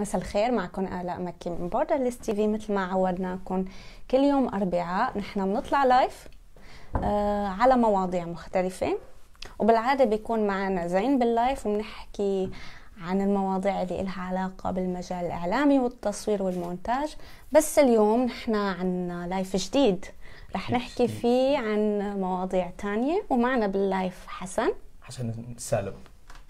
مساء الخير معكم آلاء مكي من بوردرليس تي في مثل ما عودناكم كل يوم أربعاء نحن بنطلع لايف آه على مواضيع مختلفة وبالعادة بيكون معنا زين باللايف وبنحكي عن المواضيع اللي إلها علاقة بالمجال الإعلامي والتصوير والمونتاج بس اليوم نحن عنا لايف جديد رح نحكي فيه عن مواضيع تانية ومعنا باللايف حسن حسن سالم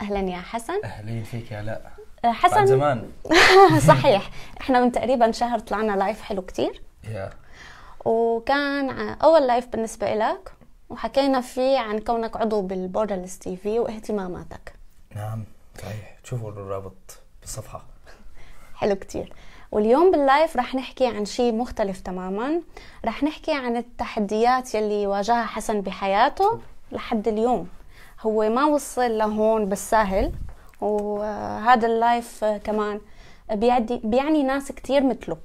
اهلا يا حسن اهلين فيك يا لأ آه، حسن بعد زمان صحيح احنا من تقريبا شهر طلعنا لايف حلو كتير yeah. وكان اول لايف بالنسبه لك وحكينا فيه عن كونك عضو بالبوردرلس تي في واهتماماتك نعم صحيح شوفوا الرابط بالصفحه حلو كتير واليوم باللايف رح نحكي عن شيء مختلف تماما رح نحكي عن التحديات يلي واجهها حسن بحياته لحد اليوم هو ما وصل لهون بالساهل وهذا اللايف كمان بيعدي بيعني ناس كتير مثله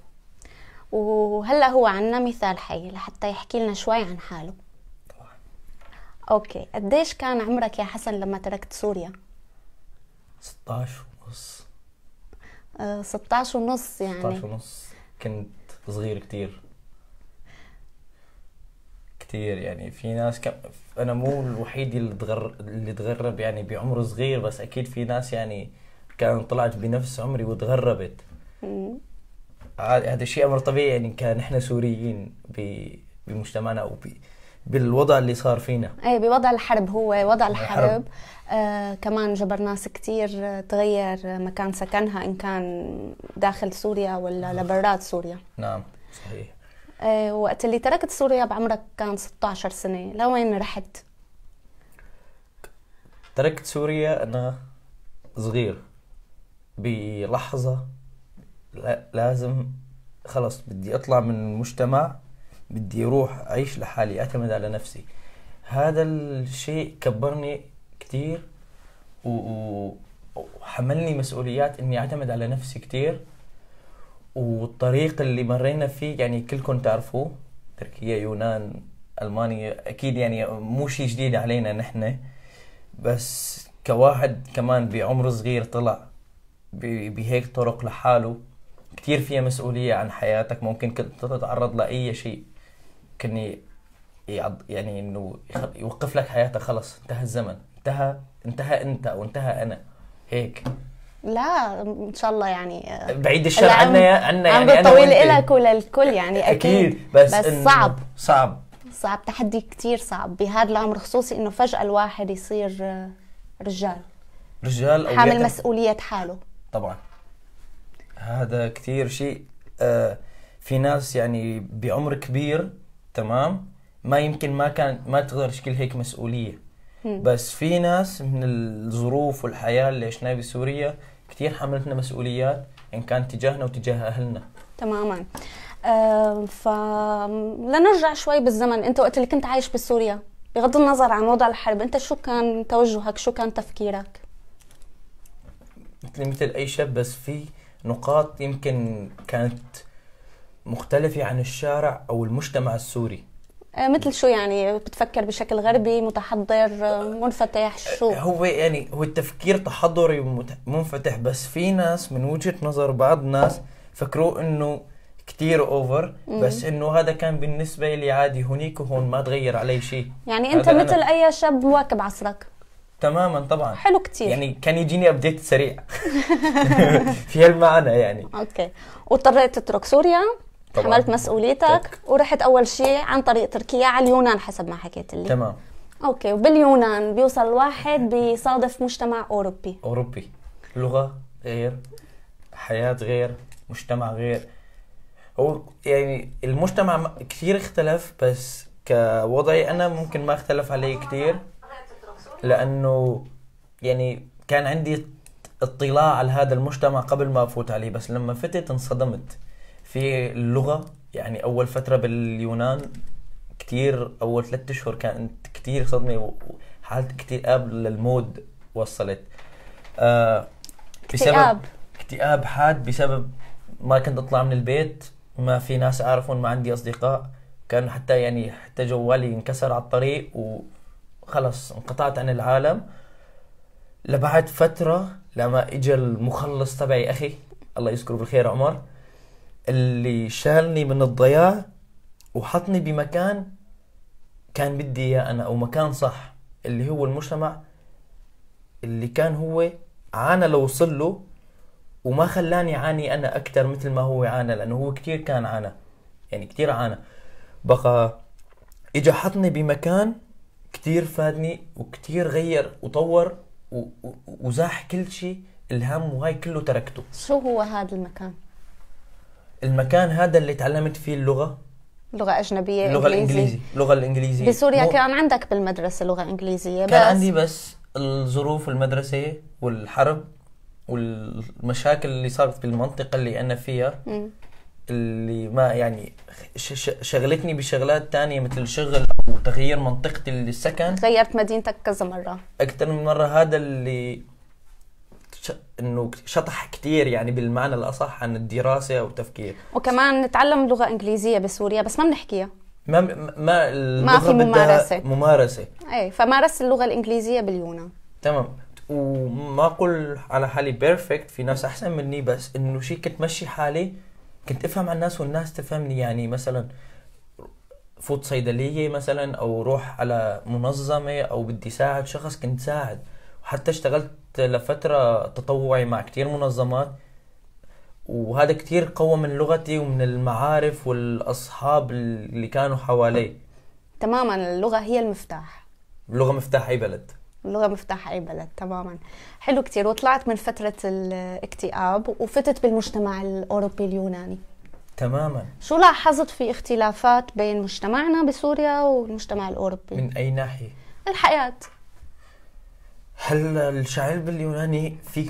وهلا هو عنا مثال حي لحتى يحكي لنا شوي عن حاله طبعا اوكي قديش كان عمرك يا حسن لما تركت سوريا 16 ونص 16 آه، ونص يعني 16 ونص كنت صغير كتير كثير يعني في ناس كم انا مو الوحيد اللي تغر اللي تغرب يعني بعمر صغير بس اكيد في ناس يعني كان طلعت بنفس عمري وتغربت هذا الشيء امر طبيعي يعني كان احنا سوريين ب... بمجتمعنا او بالوضع اللي صار فينا ايه بوضع الحرب هو وضع الحرب, الحرب. آه كمان جبر ناس كثير آه، تغير مكان سكنها ان كان داخل سوريا ولا نعم. لبرات سوريا نعم صحيح آه، وقت اللي تركت سوريا بعمرك كان 16 سنة لوين رحت؟ تركت سوريا أنا صغير بلحظة لازم خلص بدي أطلع من المجتمع بدي أروح أعيش لحالي أعتمد على نفسي هذا الشيء كبرني كثير وحملني مسؤوليات إني أعتمد على نفسي كثير والطريق اللي مرينا فيه يعني كلكم تعرفوه تركيا يونان المانيا اكيد يعني مو شيء جديد علينا نحن بس كواحد كمان بعمر صغير طلع بهيك طرق لحاله كتير فيها مسؤولية عن حياتك ممكن كنت تتعرض لأي شيء كني يعني انه يوقف لك حياتك خلص انتهى الزمن انتهى انتهى انت وانتهى انا هيك لا ان شاء الله يعني آه، بعيد الشر عنا عنا يعني عم بطول الك وللكل يعني اكيد, أكيد بس, بس صعب صعب صعب تحدي كتير صعب بهذا العمر خصوصي انه فجاه الواحد يصير آه، رجال رجال أو حامل مسؤوليه حاله طبعا هذا كثير شيء آه في ناس يعني بعمر كبير تمام ما يمكن ما كان ما تقدر تشكل هيك مسؤوليه بس في ناس من الظروف والحياه اللي عشناها بسوريا كثير حملتنا مسؤوليات ان كان تجاهنا وتجاه اهلنا تماما آه لنرجع شوي بالزمن انت وقت اللي كنت عايش بسوريا بغض النظر عن وضع الحرب انت شو كان توجهك شو كان تفكيرك مثل مثل اي شاب بس في نقاط يمكن كانت مختلفة عن الشارع او المجتمع السوري آه، مثل شو يعني بتفكر بشكل غربي متحضر آه، منفتح شو هو يعني هو التفكير تحضري منفتح بس في ناس من وجهه نظر بعض الناس فكروا انه كتير اوفر بس انه هذا كان بالنسبه لي عادي هونيك وهون ما تغير علي شيء يعني انت مثل أنا. اي شاب مواكب عصرك تماما طبعا حلو كتير يعني كان يجيني ابديت سريع في هالمعنى يعني اوكي واضطريت تترك سوريا طبعا. حملت مسؤوليتك تك. ورحت اول شيء عن طريق تركيا على اليونان حسب ما حكيت لي تمام اوكي وباليونان بيوصل الواحد بيصادف مجتمع اوروبي اوروبي لغه غير حياه غير مجتمع غير هو يعني المجتمع كثير اختلف بس كوضعي انا ممكن ما اختلف عليه كثير لانه يعني كان عندي اطلاع على هذا المجتمع قبل ما افوت عليه بس لما فتت انصدمت في اللغه يعني اول فتره باليونان كتير اول ثلاثة اشهر كانت كتير صدمه كثير اكتئاب للمود وصلت آه بسبب اكتئاب اكتئاب حاد بسبب ما كنت اطلع من البيت ما في ناس اعرفهم ما عندي اصدقاء كان حتى يعني حتى جوالي انكسر على الطريق وخلص انقطعت عن العالم لبعد فترة لما اجى المخلص تبعي اخي الله يذكره بالخير عمر اللي شالني من الضياع وحطني بمكان كان بدي اياه انا او مكان صح اللي هو المجتمع اللي كان هو عانى لوصل له وما خلاني عاني انا اكثر مثل ما هو عانى لانه هو كثير كان عانى يعني كثير عانى بقى اجى حطني بمكان كثير فادني وكثير غير وطور وزاح كل شيء الهم وهاي كله تركته شو هو هذا المكان المكان هذا اللي تعلمت فيه اللغه لغه اجنبيه اللغه الانجليزي اللغه الانجليزيه بسوريا مو... كان عندك بالمدرسه لغه انجليزيه بس كان عندي بس الظروف المدرسه والحرب والمشاكل اللي صارت بالمنطقه اللي انا فيها اللي ما يعني شغلتني بشغلات تانية مثل شغل وتغيير منطقه منطقتي للسكن غيرت مدينتك كذا مره اكثر من مره هذا اللي انه شطح كثير يعني بالمعنى الاصح عن الدراسه والتفكير وكمان نتعلم لغه انجليزيه بسوريا بس ما بنحكيها ما ما ما في ممارسه ممارسه ايه فمارست اللغه الانجليزيه باليونان تمام وما اقول على حالي بيرفكت في ناس احسن مني بس انه شيء كنت مشي حالي كنت افهم على الناس والناس تفهمني يعني مثلا فوت صيدليه مثلا او روح على منظمه او بدي ساعد شخص كنت ساعد وحتى اشتغلت لفترة تطوعي مع كتير منظمات وهذا كتير قوى من لغتي ومن المعارف والأصحاب اللي كانوا حوالي تماما اللغة هي المفتاح اللغة مفتاح أي بلد اللغة مفتاح أي بلد تماما حلو كتير وطلعت من فترة الاكتئاب وفتت بالمجتمع الأوروبي اليوناني تماما شو لاحظت في اختلافات بين مجتمعنا بسوريا والمجتمع الأوروبي؟ من أي ناحية؟ الحياة هل الشعر باليوناني في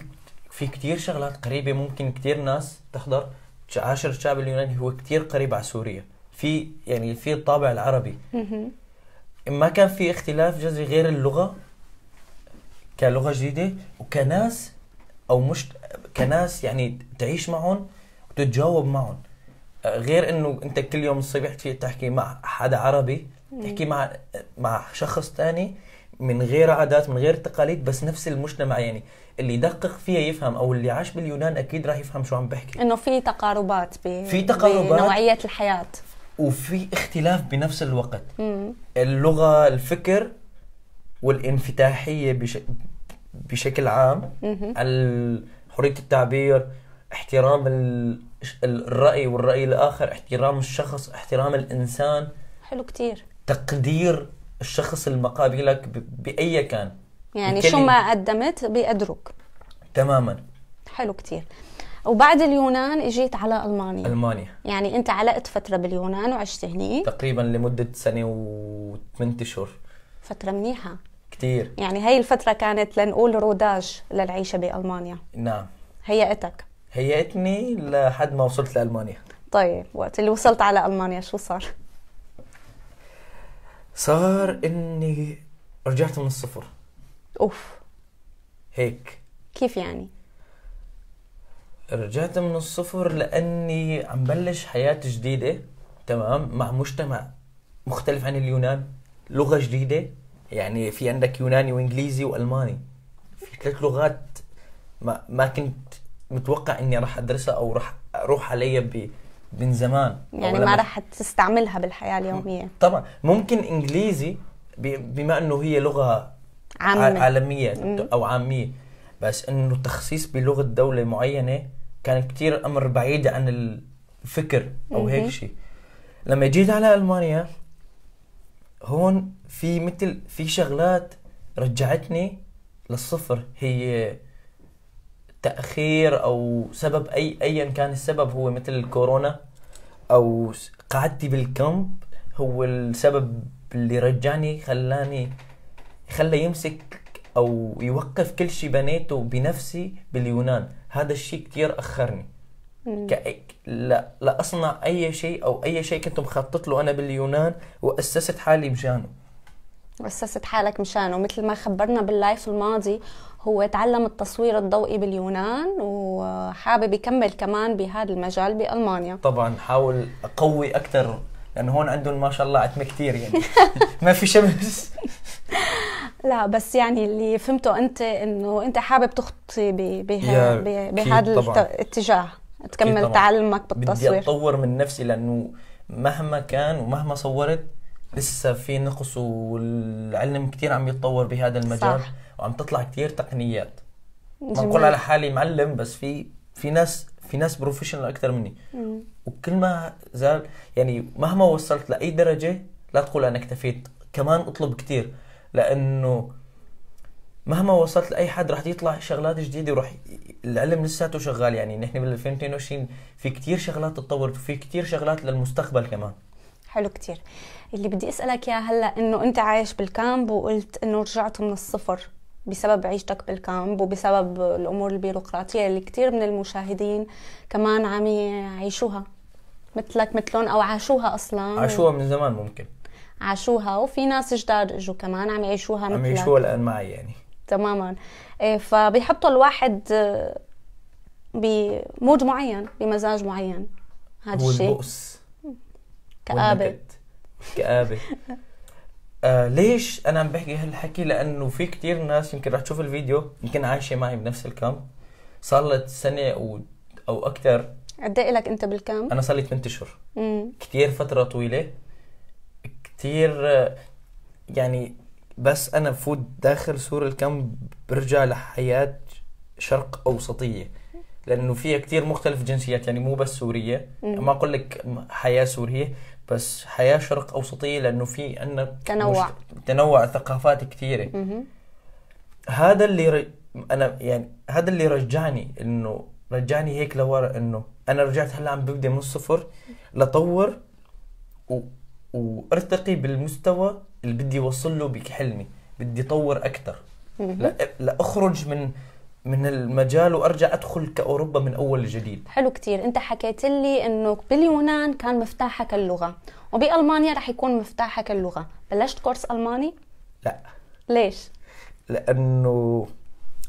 في كتير شغلات قريبه ممكن كتير ناس تحضر عاشر الشعب اليوناني هو كتير قريب على سوريا في يعني في الطابع العربي ما كان في اختلاف جذري غير اللغه كلغه جديده وكناس او مش كناس يعني تعيش معهم وتتجاوب معهم غير انه انت كل يوم الصبح تحكي مع حدا عربي تحكي مع مع شخص ثاني من غير عادات من غير تقاليد بس نفس المجتمع يعني اللي يدقق فيها يفهم او اللي عاش باليونان اكيد راح يفهم شو عم بحكي انه في تقاربات ب... في تقاربات بنوعيه الحياه وفي اختلاف بنفس الوقت مم. اللغه الفكر والانفتاحيه بش... بشكل عام حريه التعبير احترام ال... الراي والراي الاخر احترام الشخص احترام الانسان حلو كتير تقدير الشخص المقابلك باي كان يعني شو ما قدمت بيقدروك تماما حلو كتير وبعد اليونان اجيت على المانيا المانيا يعني انت علقت فتره باليونان وعشت هنيك تقريبا لمده سنه و شهور اشهر فتره منيحه كتير يعني هي الفتره كانت لنقول روداج للعيشه بالمانيا نعم هيئتك هيئتني لحد ما وصلت لالمانيا طيب وقت اللي وصلت على المانيا شو صار صار اني رجعت من الصفر اوف هيك كيف يعني؟ رجعت من الصفر لاني عم بلش حياه جديده تمام مع مجتمع مختلف عن اليونان لغه جديده يعني في عندك يوناني وانجليزي والماني في ثلاث لغات ما ما كنت متوقع اني راح ادرسها او راح اروح عليها من زمان يعني ما راح تستعملها بالحياه اليوميه طبعا ممكن انجليزي بما انه هي لغه عامة. عالميه او عاميه بس انه تخصيص بلغه دوله معينه كان كثير امر بعيد عن الفكر او هيك شيء لما جيت على المانيا هون في مثل في شغلات رجعتني للصفر هي تاخير او سبب اي ايا كان السبب هو مثل الكورونا او قعدتي بالكامب هو السبب اللي رجعني خلاني خلى يمسك او يوقف كل شيء بنيته بنفسي باليونان هذا الشيء كثير اخرني كأك لا لا اي شيء او اي شيء كنت مخطط له انا باليونان واسست حالي مشانه واسست حالك مشانه مثل ما خبرنا باللايف الماضي هو تعلم التصوير الضوئي باليونان وحابب يكمل كمان بهذا المجال بألمانيا طبعا حاول أقوي أكثر لأنه هون عندهم ما شاء الله عتمة كثير يعني ما في شمس لا بس يعني اللي فهمته أنت إنه أنت حابب تخطي بهذا الاتجاه تكمل تعلمك بالتصوير بدي أطور من نفسي لأنه مهما كان ومهما صورت لسه في نقص والعلم كثير عم يتطور بهذا المجال صح. وعم تطلع كثير تقنيات ما بقول على حالي معلم بس في في ناس في ناس بروفيشنال اكثر مني مم. وكل ما زال يعني مهما وصلت لاي درجه لا تقول انا اكتفيت كمان اطلب كثير لانه مهما وصلت لاي حد رح يطلع شغلات جديده وراح العلم لساته شغال يعني نحن بال 2022 في كثير شغلات تطورت وفي كثير شغلات للمستقبل كمان حلو كتير اللي بدي اسالك اياه هلا انه انت عايش بالكامب وقلت انه رجعت من الصفر بسبب عيشتك بالكامب وبسبب الامور البيروقراطيه اللي كتير من المشاهدين كمان عم يعيشوها مثلك مثلهم او عاشوها اصلا عاشوها من زمان ممكن عاشوها وفي ناس جداد اجوا كمان عم يعيشوها مثلك عم يعيشوها الان معي يعني تماما إيه، فبيحطوا الواحد آه، بمود معين بمزاج معين هذا الشيء كآبة كآبة آه ليش انا عم بحكي هالحكي لانه في كتير ناس يمكن رح تشوف الفيديو يمكن عايشه معي بنفس الكام صار لها سنه او او اكثر قد ايه لك انت بالكام؟ انا صار لي 8 اشهر كثير فتره طويله كثير يعني بس انا بفوت داخل سور الكم برجع لحياه شرق اوسطيه لانه في كثير مختلف جنسيات يعني مو بس سوريه ما اقول لك حياه سوريه بس حياه شرق اوسطيه لانه في عندنا تنوع مشت... تنوع ثقافات كثيره هذا اللي ر... انا يعني هذا اللي رجعني انه رجعني هيك لورا انه انا رجعت هلا عم ببدا من الصفر لطور و... وارتقي بالمستوى اللي بدي اوصل له بحلمي بدي اطور اكثر لا... لاخرج من من المجال وارجع ادخل كاوروبا من اول جديد حلو كثير انت حكيت لي انه باليونان كان مفتاحك اللغه وبالمانيا رح يكون مفتاحك اللغه بلشت كورس الماني لا ليش لانه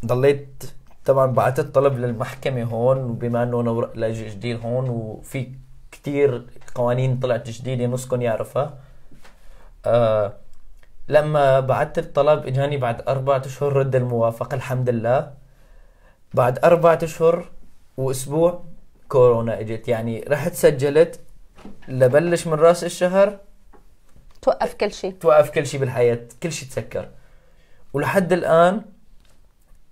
ضليت طبعا بعثت طلب للمحكمه هون وبما انه انا ورق لاجئ جديد هون وفي كثير قوانين طلعت جديده نصكم يعرفها آه لما بعثت الطلب اجاني بعد اربعة اشهر رد الموافقه الحمد لله بعد أربعة أشهر وأسبوع كورونا إجت يعني رحت سجلت لبلش من راس الشهر توقف كل شيء توقف كل شيء بالحياة كل شيء تسكر ولحد الآن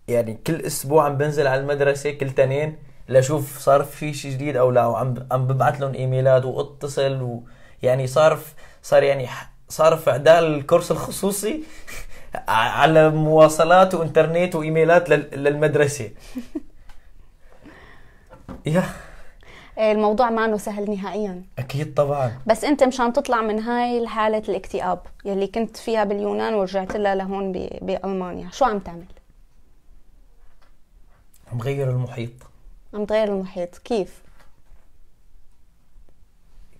يعني كل أسبوع عم بنزل على المدرسة كل تنين لأشوف صار في شيء جديد أو لا وعم عم ببعث لهم إيميلات وأتصل ويعني صار صار يعني صار في عدال الكورس الخصوصي على مواصلات وانترنت وايميلات للمدرسه يا إيه، الموضوع ما انه سهل نهائيا اكيد طبعا بس انت مشان تطلع من هاي حاله الاكتئاب يلي كنت فيها باليونان ورجعت لها لهون بالمانيا شو عم تعمل عم غير المحيط عم تغير المحيط كيف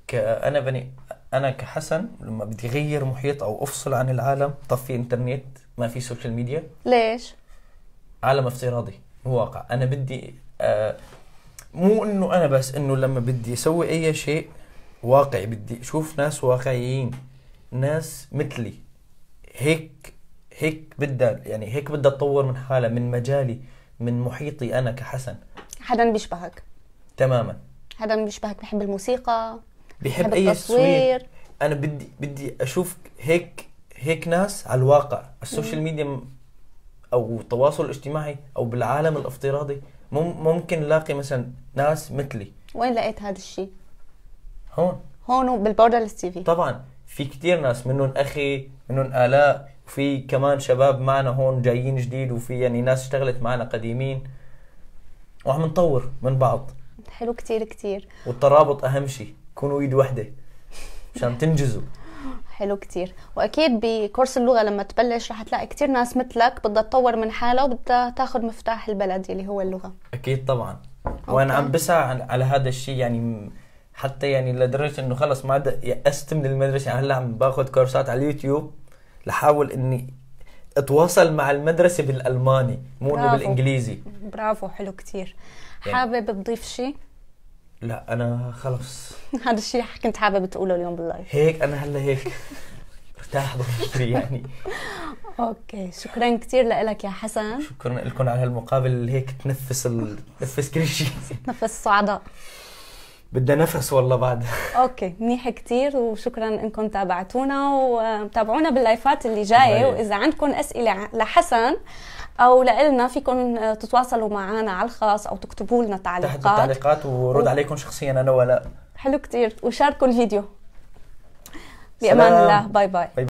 ك... انا بني انا كحسن لما بدي اغير محيط او افصل عن العالم طفي انترنت ما في سوشيال ميديا ليش عالم افتراضي واقع انا بدي آه مو انه انا بس انه لما بدي اسوي اي شيء واقعي بدي اشوف ناس واقعيين ناس مثلي هيك هيك بدها يعني هيك بدها تطور من حالها من مجالي من محيطي انا كحسن حدا بيشبهك تماما حدا بيشبهك بحب الموسيقى بيحب اي تصوير انا بدي بدي اشوف هيك هيك ناس على الواقع السوشيال ميديا او التواصل الاجتماعي او بالعالم الافتراضي ممكن الاقي مثلا ناس مثلي وين لقيت هذا الشيء هون هون بالبوردرلس تي في طبعا في كثير ناس منهم اخي منهم الاء وفي كمان شباب معنا هون جايين جديد وفي يعني ناس اشتغلت معنا قديمين وعم نطور من بعض حلو كتير كتير والترابط اهم شيء كونوا ايد واحده مشان تنجزوا حلو كتير واكيد بكورس اللغه لما تبلش رح تلاقي كتير ناس مثلك بدها تطور من حالها وبدها تاخذ مفتاح البلد اللي هو اللغه اكيد طبعا وانا عم بسعى على هذا الشيء يعني حتى يعني لدرجه انه خلص ما يأست من المدرسه يعني هلا عم باخذ كورسات على اليوتيوب لحاول اني اتواصل مع المدرسه بالالماني مو انه بالانجليزي برافو حلو كتير يعني حابب تضيف شيء لا انا خلص هذا الشيء كنت حابب تقوله اليوم باللايف هيك انا هلا هيك ارتاح بفكري يعني اوكي شكرا كثير لك يا حسن شكرا لكم على هالمقابل هيك تنفس ال... تنفس كل شيء تنفس الصعداء بدها نفس والله بعد اوكي منيح كثير وشكرا انكم تابعتونا وتابعونا باللايفات اللي جايه واذا عندكم اسئله لحسن او لنا فيكم آه، تتواصلوا معنا على الخاص او تكتبوا لنا تعليقات تحت التعليقات ورد و... عليكم شخصيا انا ولا حلو كتير وشاركوا الفيديو بامان الله باي باي, باي.